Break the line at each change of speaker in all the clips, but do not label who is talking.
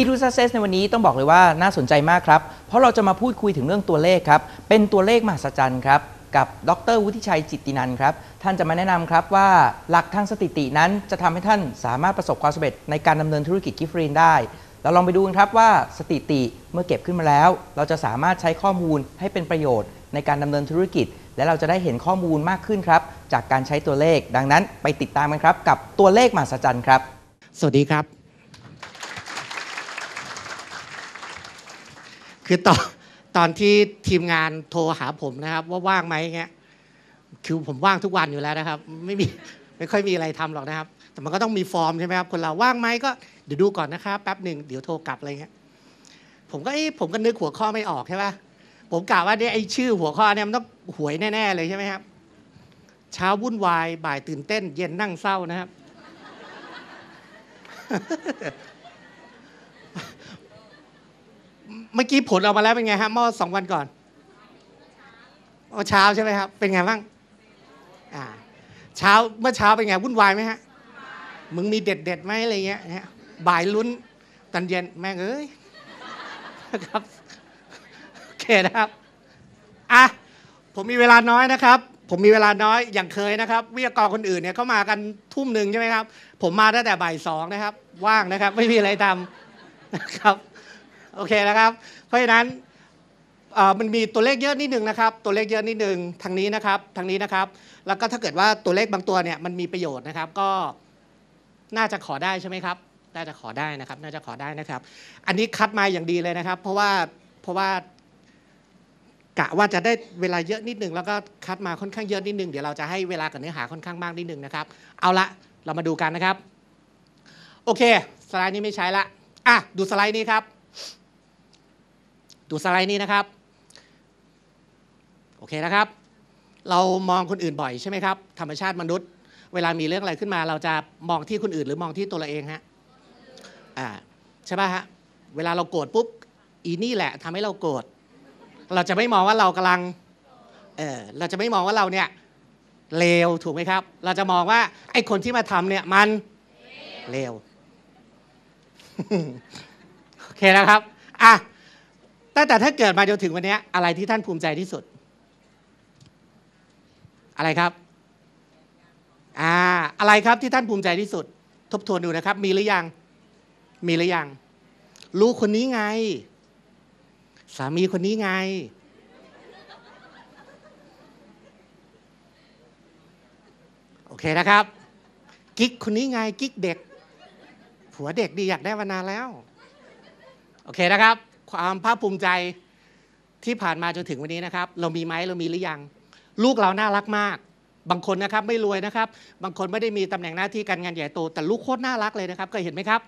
ี e ูซัสเซสในวันนี้ต้องบอกเลยว่าน่าสนใจมากครับ เพราะเราจะมาพูดคุยถึงเรื่องตัวเลขครับ เป็นตัวเลขมหัศจรรย์ครับกับดรวุฒิชัยจิตตินันครับ ท่านจะมาแนะนำครับว่าหลักทางสถิตินั้น จะทำให้ท่านสามารถประสบความสำเร็จในการดำเนินธุรกิจกิฟรีนได้ เราลองไปดูกันครับว่าสถิติเมื่อเก็บขึ้นมาแล้ว เราจะสามารถใช้ข้อมูลให้เป็นประโยชน์ ในการดำเนินธุรกิจ และเราจะได้เห็นข้อมูลมากขึ้นครับ จากการใช้ตัวเลข ดังนั้นไปติดตามกันครับ กับตัวเลขมหัศจรรย์ครับสวัสดีครับคือตอนตอนที่ทีมงานโทรหาผมนะครับ ว่าว่างไหมเงี้ยคือผมว่างทุกวันอยู่แล้วนะครับ ไม่มีไม่ค่อยมีอะไรทำหรอกนะครับ แต่มันก็ต้องมีฟอร์มใช่ไหมครับคนเราว่างไหมก็เดี๋ยวดูก่อนนะครับแป๊บหนึ่งเดี๋ยวโทรกลับอะไรเงี้ยผมก็ไอ้ผมก็นึกหัวข้อไม่ออกใช่ปะผมกะว่าเนี่ยไอ้ชื่อหัวข้อเนี่ยมันต้องหวยแน่ ๆ เลยใช่ไหมครับเช้าวุ่นวายบ่ายตื่นเต้น เย็นนั่งเศร้านะครับเมื่อกี้ผลออกมาแล้วเป็นไงฮะเมื่อสองวันก่อนเ่เช้าใช่ไหมครับ เป็นไงบ้างอ่าเช้าเมื่อเช้าเป็นไงวุ่นวายไหมฮะ มึงมีเด็ดเด็ดไหมอะไรเงี้ยฮะบ่ายลุ้นตอนเย็นแม่งเอ้ยครับโอเคนะครับอ่ะผมมีเวลาน้อยนะครับ ผมมีเวลาน้อยอย่างเคยนะครับ วิทยากรคนอื่นเนี่ยเขามากันทุ่มหนึ่งใช่ไหมครับ ผมมาตั้งแต่บ่ายสองนะครับ ว่างนะครับ ไม่มีอะไรทำนะครับโอเคนะครับ เพราะฉะนั้นมันมีตัวเลขเยอะนิดนึงนะครับ ตัวเลขเยอะนิดนึงทางนี้นะครับทางนี้นะครับ แล้วก็ถ้าเกิดว่าตัวเลขบางตัวเนี่ยมันมีประโยชน์นะครับ ก็น่าจะขอได้ใช่ไหมครับน่าจะขอได้นะครับ น่าจะขอได้นะครับ อันนี้คัดมาอย่างดีเลยนะครับ เพราะว่าเพราะว่า กะว่าจะได้เวลาเยอะนิดนึงแล้วก็คัดมาค่อนข้างเยอะนิดนึงเดี๋ยวเราจะให้เวลากับเนื้อหาค่อนข้างมากนิดนึงนะครับ เอาละเรามาดูกันนะครับโอเค สไลด์นี้ไม่ใช้ละอ่ะดูสไลด์นี้ครับดูสไลด์นี้นะครับ โอเคนะครับ เรามองคนอื่น บ่อยใช่ไหมครับธรรมชาติมนุษย์ เวลามีเรื่องอะไรขึ้นมา เราจะมองที่คนอื่น หรือมองที่ตัวเราเองฮะอ่าใช่ป่ะฮะเวลาเราโกรธปุ๊บอีนี่แหละ ทำให้เราโกรธเราจะไม่มองว่าเรากำลัง เออเราจะไม่มองว่าเราเนี่ยเลว ถูกไหมครับ เราจะมองว่า ไอ้คนที่มาทำเนี่ยมันเลวโอเคนะครับ อ่ะตั้งแต่ถ้าเกิดมาจนถึงวันนี้อะไรที่ท่านภูมิใจที่สุด อะไรครับอ่าอะไรครับที่ท่านภูมิใจที่สุด ทบทวนดูนะครับ มีหรือยังมีหรือยังลูกคนนี้ไง สามีคนนี้ไง โอเคนะครับ กิ๊กคนนี้ไง กิ๊กเด็ก ผัวเด็กดีอยากได้มานานแล้ว โอเคนะครับความภาคภูมิใจที่ผ่านมาจนถึงวันนี้นะครับ เรามีไหมเรามีหรือยัง ลูกเราน่ารักมาก บางคนนะครับไม่รวยนะครับ บางคนไม่ได้มีตำแหน่งหน้าที่การงานใหญ่โต แต่ลูกโคตรน่ารักเลยนะครับ เคยเห็นไหมครับ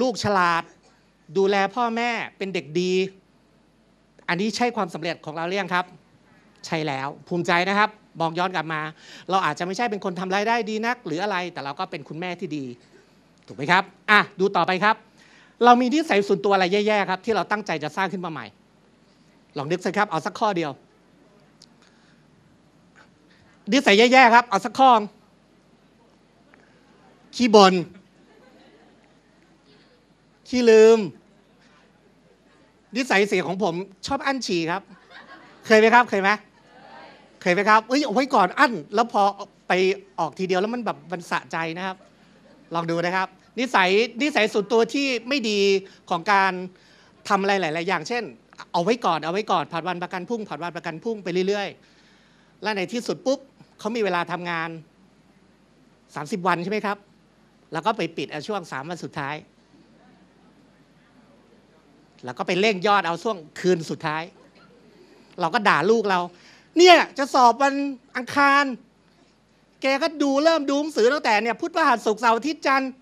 ลูกฉลาด ดูแลพ่อแม่เป็นเด็กดี อันนี้ใช่ความสำเร็จของเราหรือยังครับ ใช่แล้วภูมิใจนะครับมองย้อนกลับมา เราอาจจะไม่ใช่เป็นคนทำรายได้ดีนักหรืออะไร แต่เราก็เป็นคุณแม่ที่ดี ถูกไหมครับอ่ะดูต่อไปครับเรามีนิสัยส่วนตัวอะไรแย่ๆครับที่เราตั้งใจจะสร้างขึ้นมาใหม่ ลองนึกสิครับ เอาสักข้อเดียวนิสัยแย่ๆครับ เอาสักข้อขี้บน่นขี้ลืมนิสัยเสียของผม ชอบอั้นฉี่ครับ เคยไหมครับ เคยไหมเคยไหมครับเอ้ยเอาไว้ก่อนอั้นแล้วพอไปออกทีเดียวแล้วมันแบบมันสะใจนะครับลองดูนะครับนิสัยนิสัยส่วนตัวที่ไม่ดีของการทำอะไรหลาย ๆ อย่างเช่น เอาไว้ก่อนเอาไว้ก่อนผัดวันประกันพุ่งผัดวันประกันพุ่งไปเรื่อยๆ และในที่สุดปุ๊บเขามีเวลาทำงาน 30 วันใช่ไหมครับ แล้วก็ไปปิดช่วง 3 วันสุดท้าย แล้วก็ไปเร่งยอดเอาช่วงคืนสุดท้าย เราก็ด่าลูกเราเนี่ยจะสอบวันอังคาร แกก็ดูเริ่มดูหนังสือตั้งแต่เนี่ยพุธพฤหัสศุกร์เสาร์อาทิตย์จันทร์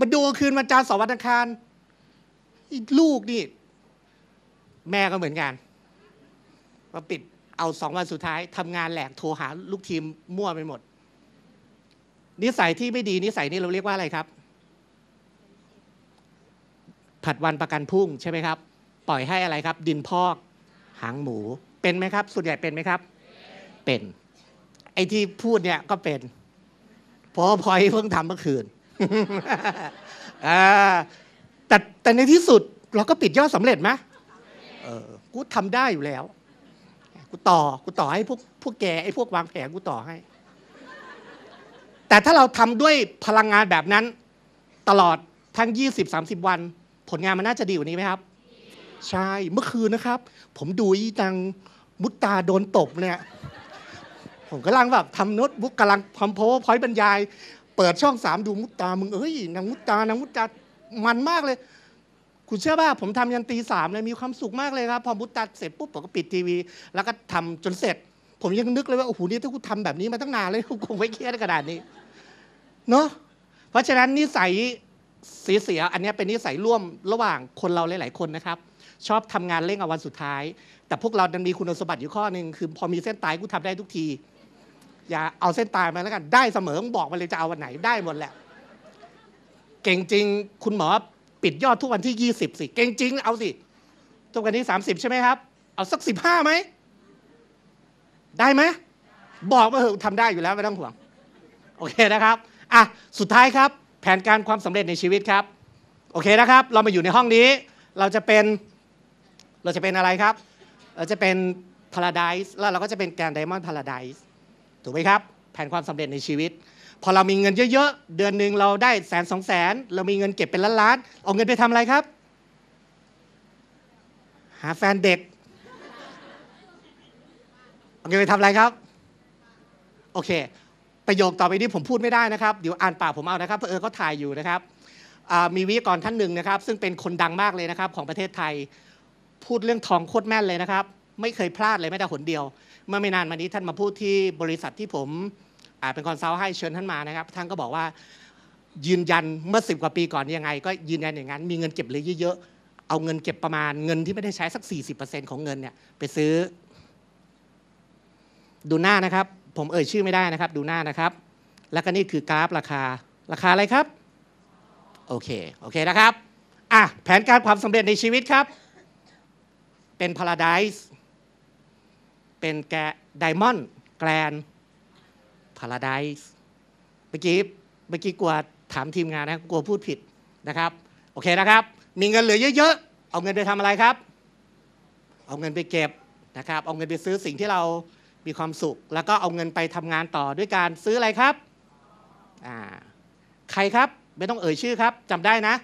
มาดูคืนวันจันทร์สองวันอังคารลูกนี่แม่ก็เหมือนกันมาปิดเอาสองวันสุดท้ายทำงานแหลกโทรหาลูกทีมมั่วไปหมด นิสัยที่ไม่ดีนิสัยนี่เราเรียกว่าอะไรครับ ผัดวันประกันพุ่งใช่ไหมครับ ปล่อยให้อะไรครับ ดินพอก หางหมูเป็นไหมครับส่วนใหญ่เป็นไหมครับ เป็นไอ้ที่พูดเนี่ย ก็เป็นเพราะพอยเพิ่งทำเมื่อคืนแต่แต่ในที่สุดเราก็ปิดยอดสำเร็จไหมเออ กูทำได้อยู่แล้ว กูต่อ กูต่อให้พวกพวกแกไอ้พวกวางแผนกูต่อให้ แต่ถ้าเราทำด้วยพลังงานแบบนั้น ตลอดทั้ง 20-30 วัน ผลงานมันน่าจะดีกว่านี้ไหมครับ ใช่ เมื่อคืนนะครับ ผมดูอีตังมุตตาโดนตบเนี่ย ผมกำลังแบบทำโน้ตบุ๊กกำลังทำโพสพอยต์บรรยายเปิดช่องสามดูมุตตามึงเอ้ยนางมุตตานางมุตตามันมากเลยคุณเชื่อป่ะผมทำยันตีสามเลยมีความสุขมากเลยครับพอมุตตาเสร็จปุ๊บผมก็ปิดทีวีแล้วก็ทำจนเสร็จ ผมยังนึกเลย ว่าโอ้โหนี่ถ้ากูทำแบบนี้มาตั้งนานเลยคงไม่เครียดกระดาษนี้เนาะเพราะฉะนั้นนิสัยเสียอันนี้เป็นนิสัยร่วมระหว่างคนเราหลาย ๆ คนนะครับ ชอบทำงานเร่งเอาวันสุดท้าย แต่พวกเราดันมีคุณสมบัติอยู่ข้อหนึ่งคือ พอมีเส้นตายกูทำได้ทุกทีอย่าเอาเส้นตายมาแล้วกัน ได้เสมอบอกมาเลยจะเอาวันไหนได้หมดแหละ เก่งจริง คุณหมอปิดยอดทุกวันที่ยี่สิบสิเก่งจริงเอาสิทุกวันนี้ิบใช่ไหมครับ เอาสักสิบห้าไหมได้ไหมบอกมาเถอะทำได้อยู่แล้ว ไม่ต้องห่วง โอเคนะครับอ่ะสุดท้ายครับ แผนการความสำเร็จในชีวิตครับ โอเคนะครับ เรามาอยู่ในห้องนี้เราจะเป็น เราจะเป็นอะไรครับเราจะเป็นพาราไดส์แล้วเราก็จะเป็นแกรนด์ไดมอนด์พาราไดส์ถูกไหมครับแผนความสำเร็จในชีวิต พอเรามีเงินเยอะ ๆเดือนหนึ่งเราได้แสนสองแสนเรามีเงินเก็บเป็นล้านล้านเอาเงินไปทำอะไรครับ หาแฟนเด็กเอาเงินไปทำอะไรครับ โอเคประโยคต่อไปนี้ผมพูดไม่ได้นะครับเดี๋ยวอ่านปากผมเอานะครับเพอเออเขาถ่ายอยู่นะครับมีวิทยากรท่านหนึ่งนะครับ ซึ่งเป็นคนดังมากเลยนะครับของประเทศไทย พูดเรื่องทองโคตรแม่นเลยนะครับไม่เคยพลาดเลยแม้แต่หนเดียว เมื่อไม่นานมานี้ท่านมาพูดที่บริษัทที่ผมเป็นคอนซัลท์ให้เชิญท่านมานะครับท่านก็บอกว่า ยืนยันเมื่อสิบกว่าปีก่อนยังไง ก็ยืนยันอย่างนั้นมีเงินเก็บเลยเยอะๆเอาเงินเก็บประมาณ เงินที่ไม่ได้ใช้สัก 40%ของเงินเนี่ยไปซื้อ ดูหน้านะครับ ผมเอ่ยชื่อไม่ได้นะครับ ดูหน้านะครับ แล้วก็นี่คือกราฟ ราคา ราคาอะไรครับ โอเคโอเคนะครับอ่ะแผนการความสำเร็จในชีวิตครับ เป็นพาราไดซ์เป็นแกไดมอนด์แกลนพาราไดส์เมื่อกี้เมื่อกี้กลัวถามทีมงานนะกลัวพูดผิดนะครับโอเคนะครับมีเงินเหลือเยอะ ๆ เอาเงินไปทำอะไรครับ เอาเงินไปเก็บนะครับ เอาเงินไปซื้อสิ่งที่เรามีความสุข แล้วก็เอาเงินไปทำงานต่อด้วยการซื้ออะไรครับอ่าใครครับไม่ต้องเอ่ยชื่อครับ จำได้นะ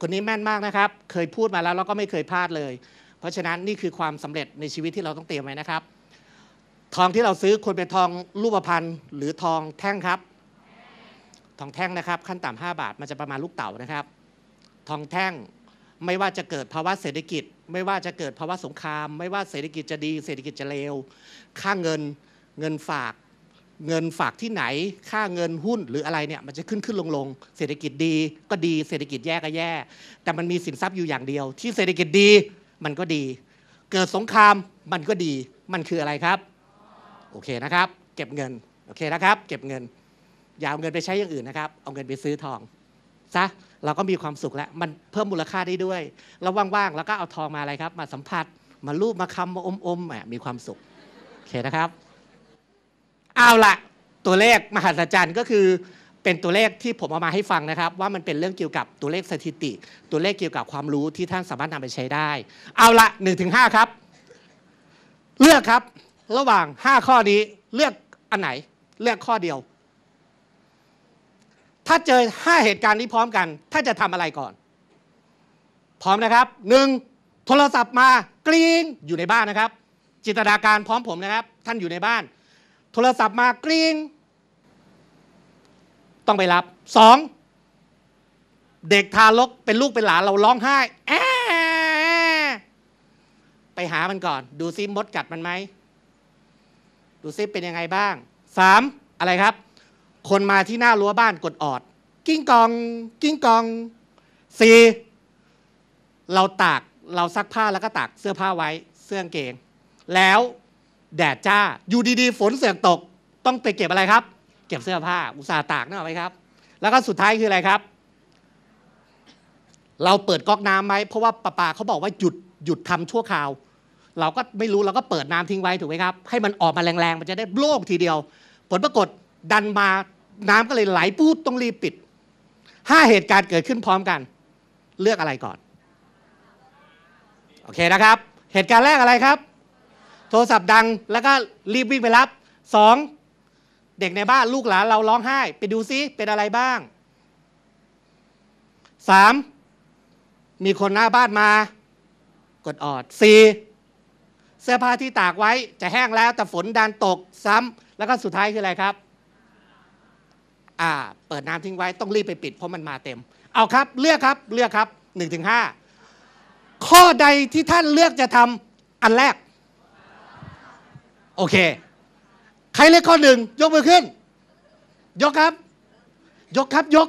คนนี้แม่นมากนะครับ เคยพูดมาแล้วเราก็ไม่เคยพลาดเลย เพราะฉะนั้นนี่คือความสำเร็จในชีวิตที่เราต้องเตรียมไว้นะครับทองที่เราซื้อควรเป็นทองรูปพรรณหรือทองแท่งครับ ทองแท่งนะครับขั้นต่ำห้าบาทมันจะประมาณลูกเต่านะครับ ทองแท่งไม่ว่าจะเกิดภาวะเศรษฐกิจ ไม่ว่าจะเกิดภาวะสงคราม ไม่ว่าเศรษฐกิจจะดี เศรษฐกิจจะเลวค่าเงินเงินฝาก เงินฝากที่ไหนค่าเงินหุ้นหรืออะไรเนี่ย มันจะขึ้นขึ้นลงลงเศรษฐกิจดีก็ดีเศรษฐกิจแย่ก็แย่ แต่มันมีสินทรัพย์อยู่อย่างเดียว ที่เศรษฐกิจดีมันก็ดี เกิดสงครามมันก็ดีมันคืออะไรครับโอเคนะครับเก็บเงินโอเคนะครับ เก็บเงิน อย่าเอาเงินไปใช้อย่างอื่นนะครับ เอาเงินไปซื้อทองซะเราก็มีความสุขแล้ว มันเพิ่มมูลค่าได้ด้วยเราว่างๆแล้วก็เอาทองมาอะไรครับมาสัมผัส มาลูบมาคำมาอมอมแหมมีความสุขโอเคนะครับ เอาละตัวเลขมหัศจรรย์ก็คือ เป็นตัวเลขที่ผมเอามาให้ฟังนะครับ ว่ามันเป็นเรื่องเกี่ยวกับตัวเลขสถิติ ตัวเลขเกี่ยวกับความรู้ที่ท่านสามารถนำไปใช้ได้ เอาละ1-5ครับ เลือกครับระหว่าง 5 ข้อนี้เลือกอันไหน เลือกข้อเดียว ถ้าเจอ 5 เหตุการณ์นี้พร้อมกัน ถ้าจะทำอะไรก่อน พร้อมนะครับ 1. โทรศัพท์มากรีนงอยู่ในบ้านนะครับ จินตนาการพร้อมผมนะครับ ท่านอยู่ในบ้าน โทรศัพท์มากรีนงต้องไปรับ 2. เด็กทารกเป็นลูกเป็นหลานเราร้องไห้ไปหามันก่อน ดูซิมดกัดมันไหมดูซิเป็นยังไงบ้าง 3. อะไรครับ คนมาที่หน้ารั้วบ้านกดออดกิ้งกองกิ้งกอง 4. เราตากเราซักผ้าแล้วก็ตากเสื้อผ้าไว้เสื้อเกงแล้วแดดจ้า อยู่ดีๆ ฝนเสียงตกต้องไปเก็บอะไรครับ เก็บเสื้อผ้าอุตส่าห์ตากนะเอาไหมครับ แล้วก็สุดท้ายคืออะไรครับ เราเปิดก๊อกน้ำไหมเพราะว่าประปาเขาบอกว่าหยุดหยุดทำชั่วคราวเราก็ไม่รู้เราก็เปิดน้ำทิ้งไว้ ถูกไหมครับ ให้มันออกมาแรงๆ มันจะได้โลกทีเดียว ผลปรากฏดันมาน้ำก็เลยไหลปูดต้องรีบปิดห้าเหตุการณ์เกิดขึ้นพร้อมกัน เลือกอะไรก่อน โอเคนะครับ เหตุการณ์แรกอะไรครับ โทรศัพท์ดังแล้วก็รีบวิ่งไปรับ สอง เด็กในบ้านลูกหลานเราร้องไห้ ไปดูซิเป็นอะไรบ้างสามมีคนหน้าบ้านมา กดออดสี่เสื้อผ้าที่ตากไว้ จะแห้งแล้ว แต่ฝนดันตกซ้ำ แล้วก็สุดท้ายคืออะไรครับ อ่า เปิดน้ำทิ้งไว้ ต้องรีบไปปิดเพราะมันมาเต็ม เอาครับ เลือกครับ เลือกครับหนึ่งถึงห้าข้อใดที่ท่านเลือกจะทำอันแรก โอเค ใครเลือกข้อหนึ่งยกมือขึ้น ยกครับ ยกครับ ยก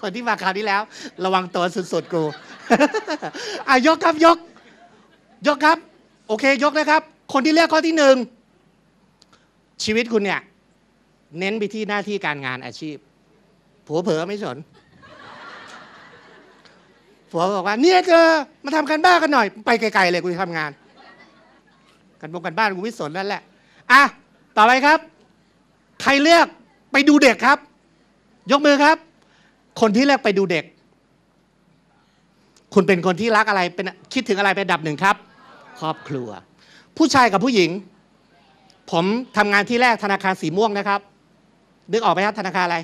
คนที่มาคราวนี้แล้ว ระวังตัวสุดๆกูอายกครับยก ยกครับโอเค ยกนะครับ คนที่เลือกข้อที่หนึ่งชีวิตคุณเนี่ย เน้นไปที่หน้าที่การงานอาชีพ ผัวเผลอไม่สนผัวบอกว่าเนี่ยเธอมาทำกันบ้ากันหน่อยไปไกลๆเลยกูจะทำงาน กันบงกันบ้านกูไม่สนนั่นแหละอ่ะต่อไปครับใครเลือกไปดูเด็กครับ ยกมือครับ คนที่เลือกไปดูเด็ก คุณเป็นคนที่รักอะไรเป็นคิดถึงอะไรเป็นดับหนึ่งครับครอบครัว ผู้ชายกับผู้หญิง ผมทำงานที่แรกธนาคารสีม่วงนะครับนึกออกไหมครับธนาคารอะไร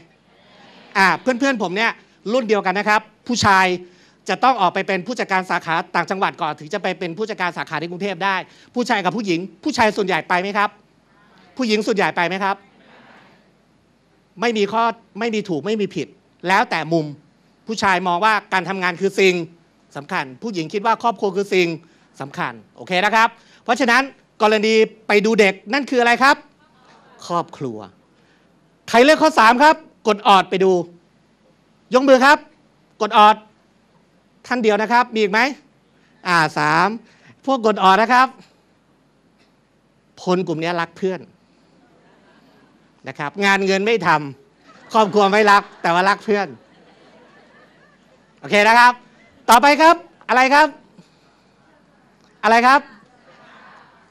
อ่าเพื่อนๆผมเนี่ยรุ่นเดียวกันนะครับ ผู้ชายจะต้องออกไปเป็นผู้จัดการสาขาต่างจังหวัดก่อนถึงจะไปเป็นผู้จัดการสาขาในกรุงเทพได้ ผู้ชายกับผู้หญิง ผู้ชายส่วนใหญ่ไปไหมครับ ผู้หญิงส่วนใหญ่ไปไหมครับ ไม่มีข้อไม่มีถูกไม่มีผิด แล้วแต่มุม ผู้ชายมองว่าการทำงานคือสิ่ง สำคัญ ผู้หญิงคิดว่าครอบครัวคือสิ่งสำคัญ โอเคนะครับ เพราะฉะนั้นกรณีไปดูเด็กนั่นคืออะไรครับครอบครัว ใครเลือกข้อ3ครับ กดออดไปดูยกมือครับ กดออดท่านเดียวนะครับ มีอีกไหมอ่าสามพวกกดออดนะครับคนกลุ่มนี้รักเพื่อน นะครับ งานเงินไม่ทำครอบครัวไม่รักแต่ว่ารักเพื่อนโอเคนะครับ ต่อไปครับ อะไรครับอะไรครับ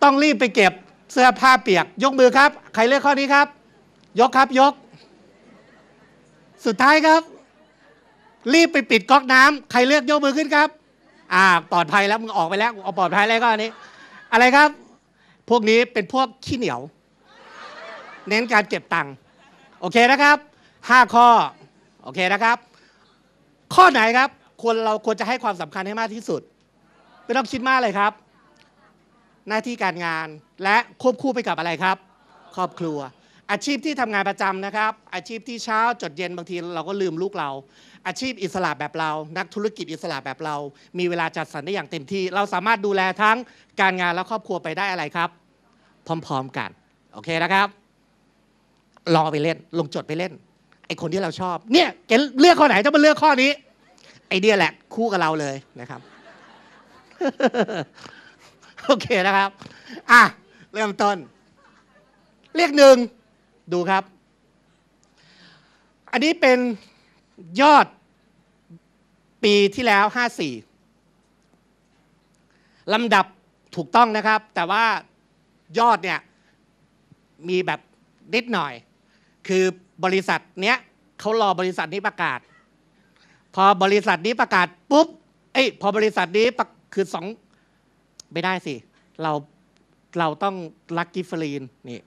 ต้องรีบไปเก็บเสื้อผ้าเปียก ยกมือครับ ใครเลือกข้อนี้ครับ ยกครับ ยก สุดท้ายครับ รีบไปปิดก๊อกน้ำใครเลือกยกมือขึ้นครับ อ่าปลอดภัยแล้วมึงออกไปแล้วเอาปลอดภัยแล้วก็อันนี้ อะไรครับ พวกนี้เป็นพวกขี้เหนียว เน้นการเก็บตังค์ โอเคนะครับ ห้าข้อ โอเคนะครับ ข้อไหนครับ ควรเราควรจะให้ความสำคัญให้มากที่สุดไม่ต้องคิดมากเลยครับ หน้าที่การงานและควบคู่ไปกับอะไรครับ ครอบครัว อาชีพที่ทำงานประจำนะครับ อาชีพที่เช้าจดเย็นบางทีเราก็ลืมลูกเรา อาชีพอิสระแบบเรา นักธุรกิจอิสระแบบเรา มีเวลาจัดสรรได้อย่างเต็มที่ เราสามารถดูแลทั้งการงานและครอบครัวไปได้อะไรครับ พร้อมๆกันโอเคนะครับลองไปเล่น ลงจดไปเล่นไอคนที่เราชอบเนี่ยเลือกข้อไหนจ้มาเลือกข้อนี้ไอเดียแหละ คู่กับเราเลยนะครับโอเคนะครับ อ่ะ เริ่มต้น เรียกหนึ่ง ดูครับ อันนี้เป็นยอดปีที่แล้ว 54 ลำดับถูกต้องนะครับ แต่ว่ายอดเนี่ย มีแบบนิดหน่อย คือบริษัทเนี้ยเขารอบริษัทนี้ประกาศ พอบริษัทนี้ประกาศปุ๊บเอ้ยพอบริษัทนี้ประคือสองไม่ได้สิเราเราต้องลักกิฟลีนนี่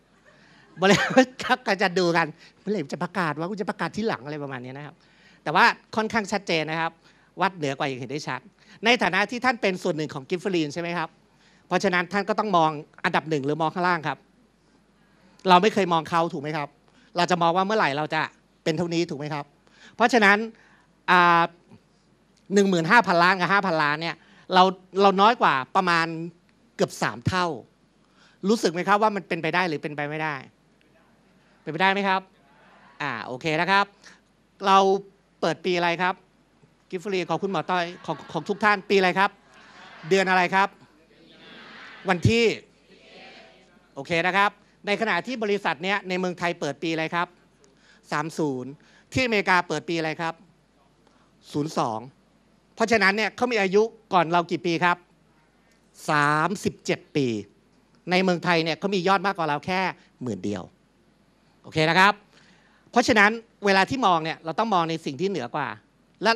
บริษัทก็จะดูกันเมื่อไหร่จะประกาศว่ากูจะประกาศที่หลังอะไรประมาณนี้นะครับ แต่ว่าค่อนข้างชัดเจนนะครับ วัดเหนือกว่าอย่างเห็นได้ชัด ในฐานะที่ท่านเป็นส่วนหนึ่งของกิฟลีนใช่ไหมครับ เพราะฉะนั้นท่านก็ต้องมองอันดับหนึ่งหรือมองข้างล่างครับ เราไม่เคยมองเขาถูกไหมครับ เราจะมองว่าเมื่อไหร่เราจะเป็นเท่านี้ถูกไหมครับ เพราะฉะนั้นหนึ่งหมื่นห้าพันล้านกับห้าพันล้านเนี่ยเราเราน้อยกว่าประมาณเกือบสามเท่า รู้สึกไหมครับว่ามันเป็นไปได้หรือเป็นไปไม่ได้ เป็นไปได้ไหมครับ อ่า โอเคนะครับ เราเปิดปีอะไรครับ กิฟฟรีของคุณหมอต้อยของของทุกท่านปีอะไรครับ เดือนอะไรครับ วันที่ โอเคนะครับ ในขณะที่บริษัทเนี้ยในเมืองไทยเปิดปีอะไรครับ30 ที่อเมริกาเปิดปีอะไรครับ02เพราะฉะนั้นเนี่ยเขามีอายุก่อนเรากี่ปีครับ 37 ปี ในเมืองไทยเนี่ยเขามียอดมากกว่าเราแค่หมื่นเดียว โอเคนะครับ เพราะฉะนั้นเวลาที่มองเนี่ยเราต้องมองในสิ่งที่เหนือกว่า และ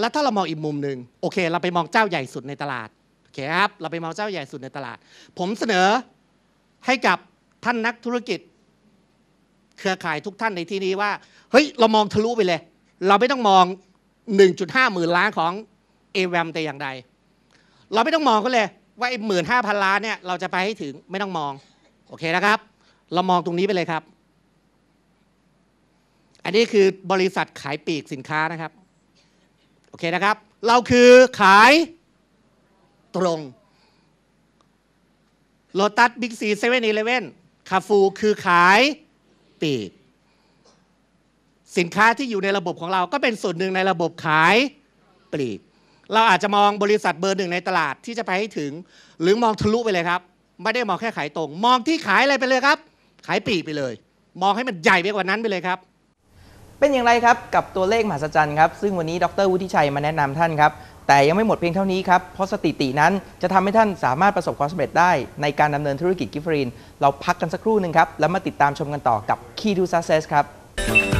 และถ้าเรามองอีกมุมหนึ่งโอเค เราไปมองเจ้าใหญ่สุดในตลาดโอเคครับเราไปมองเจ้าใหญ่สุดในตลาด ผมเสนอให้กับท่านนักธุรกิจ เครือข่ายทุกท่านในที่นี้ว่าเฮ้ยเรามองทะลุไปเลย เราไม่ต้องมอง1.5 หมื่นล้านของเอแวมแต่อย่างใดเราไม่ต้องมองก็เลย ว่าไอ้หมื่นห้าพันล้านเนี่ยเราจะไปให้ถึงไม่ต้องมอง โอเคนะครับ เรามองตรงนี้ไปเลยครับ อันนี้คือบริษัทขายปีกสินค้านะครับ โอเคนะครับ เราคือขายตรงโลตัสบิ๊กซีเซเว่นอีเลเว่นคาฟูคือขายปีกสินค้าที่อยู่ในระบบของเราก็เป็นส่วนหนึ่งในระบบขายปลีก เราอาจจะมองบริษัทเบอร์หนึ่งในตลาดที่จะไปให้ถึง หรือมองทะลุไปเลยครับ ไม่ได้มองแค่ขายตรง มองที่ขายอะไรไปเลยครับ ขายปลีกไปเลย มองให้มันใหญ่ไปกว่านั้นไปเลยครับ เป็นอย่างไรครับกับตัวเลขมหัศจรรย์ครับ ซึ่งวันนี้ดรวุฒิชัยมาแนะนำท่านครับ แต่ยังไม่หมดเพียงเท่านี้ครับ เพราะสติตินั้นจะทำให้ท่านสามารถประสบความสำเร็จได้ในการดำเนินธุรกิจกิฟฟรีนเราพักกันสักครู่หนึ่งครับ แล้วมาติดตามชมกันต่อกับ Key to Success ครับ